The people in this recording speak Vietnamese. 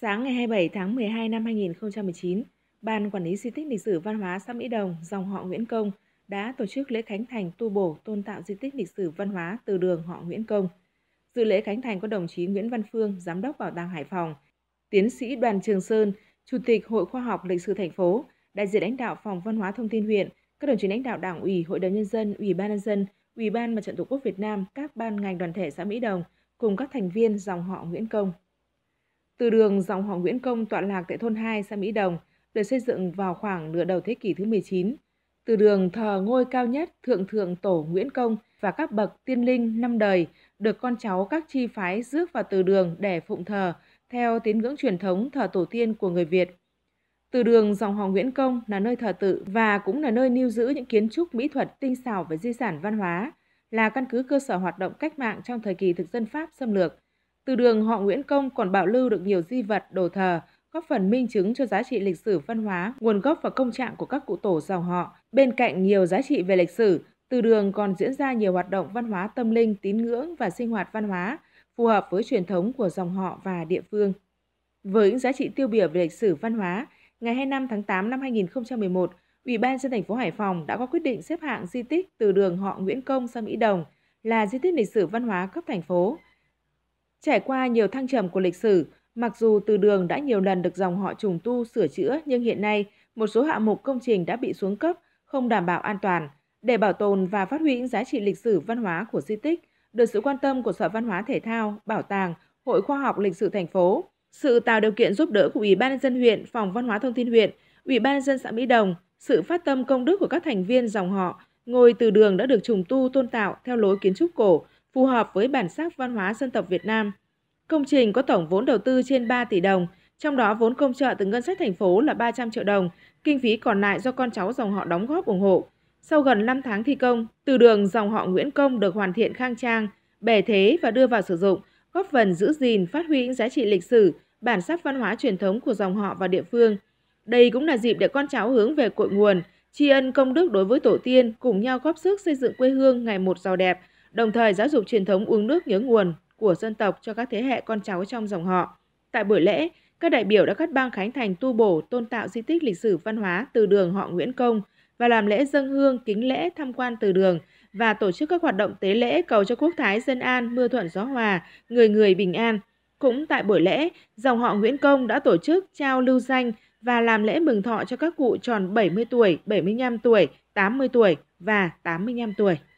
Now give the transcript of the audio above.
Sáng ngày 27 tháng 12 năm 2019, Ban Quản lý Di tích Lịch sử Văn hóa xã Mỹ Đồng, dòng họ Nguyễn Công đã tổ chức lễ khánh thành tu bổ tôn tạo di tích lịch sử văn hóa từ đường họ Nguyễn Công. Dự lễ khánh thành có đồng chí Nguyễn Văn Phương, Giám đốc Bảo tàng Hải Phòng, Tiến sĩ Đoàn Trường Sơn, Chủ tịch Hội Khoa học Lịch sử thành phố, đại diện lãnh đạo Phòng Văn hóa Thông tin huyện, các đồng chí lãnh đạo Đảng ủy, Hội đồng Nhân dân, Ủy ban Nhân dân, Ủy ban Mặt trận Tổ quốc Việt Nam, các ban ngành đoàn thể xã Mỹ Đồng, cùng các thành viên dòng họ Nguyễn Công. Từ đường dòng họ Nguyễn Công tọa lạc tại thôn 2 xã Mỹ Đồng, được xây dựng vào khoảng nửa đầu thế kỷ thứ 19. Từ đường thờ ngôi cao nhất Thượng Thượng Tổ Nguyễn Công và các bậc tiên linh năm đời được con cháu các chi phái rước vào từ đường để phụng thờ theo tín ngưỡng truyền thống thờ tổ tiên của người Việt. Từ đường dòng họ Nguyễn Công là nơi thờ tự và cũng là nơi lưu giữ những kiến trúc mỹ thuật tinh xảo và di sản văn hóa, là căn cứ cơ sở hoạt động cách mạng trong thời kỳ thực dân Pháp xâm lược – từ đường họ Nguyễn Công còn bảo lưu được nhiều di vật, đồ thờ, góp phần minh chứng cho giá trị lịch sử văn hóa, nguồn gốc và công trạng của các cụ tổ dòng họ. Bên cạnh nhiều giá trị về lịch sử, từ đường còn diễn ra nhiều hoạt động văn hóa tâm linh, tín ngưỡng và sinh hoạt văn hóa phù hợp với truyền thống của dòng họ và địa phương. Với những giá trị tiêu biểu về lịch sử văn hóa, ngày 25 tháng 8 năm 2011, Ủy ban dân thành phố Hải Phòng đã có quyết định xếp hạng di tích từ đường họ Nguyễn Công sang Mỹ Đồng là di tích lịch sử văn hóa cấp thành phố. Trải qua nhiều thăng trầm của lịch sử, mặc dù từ đường đã nhiều lần được dòng họ trùng tu sửa chữa nhưng hiện nay một số hạng mục công trình đã bị xuống cấp, không đảm bảo an toàn. Để bảo tồn và phát huy những giá trị lịch sử văn hóa của di tích, được sự quan tâm của Sở Văn hóa Thể thao, Bảo tàng, Hội Khoa học Lịch sử thành phố, sự tạo điều kiện giúp đỡ của Ủy ban nhân dân huyện, Phòng Văn hóa Thông tin huyện, Ủy ban dân xã Mỹ Đồng, sự phát tâm công đức của các thành viên dòng họ, ngôi từ đường đã được trùng tu tôn tạo theo lối kiến trúc cổ, phù hợp với bản sắc văn hóa dân tộc Việt Nam. Công trình có tổng vốn đầu tư trên 3 tỷ đồng, trong đó vốn công trợ từ ngân sách thành phố là 300 triệu đồng, kinh phí còn lại do con cháu dòng họ đóng góp ủng hộ. Sau gần 5 tháng thi công, từ đường dòng họ Nguyễn Công được hoàn thiện khang trang, bề thế và đưa vào sử dụng, góp phần giữ gìn, phát huy những giá trị lịch sử, bản sắc văn hóa truyền thống của dòng họ và địa phương. Đây cũng là dịp để con cháu hướng về cội nguồn, tri ân công đức đối với tổ tiên, cùng nhau góp sức xây dựng quê hương ngày một giàu đẹp, đồng thời giáo dục truyền thống uống nước nhớ nguồn của dân tộc cho các thế hệ con cháu trong dòng họ. Tại buổi lễ, các đại biểu đã cắt băng khánh thành tu bổ tôn tạo di tích lịch sử văn hóa từ đường họ Nguyễn Công và làm lễ dân hương kính lễ tham quan từ đường và tổ chức các hoạt động tế lễ cầu cho quốc thái dân an, mưa thuận gió hòa, người người bình an. Cũng tại buổi lễ, dòng họ Nguyễn Công đã tổ chức trao lưu danh và làm lễ mừng thọ cho các cụ tròn 70 tuổi, 75 tuổi, 80 tuổi và 85 tuổi.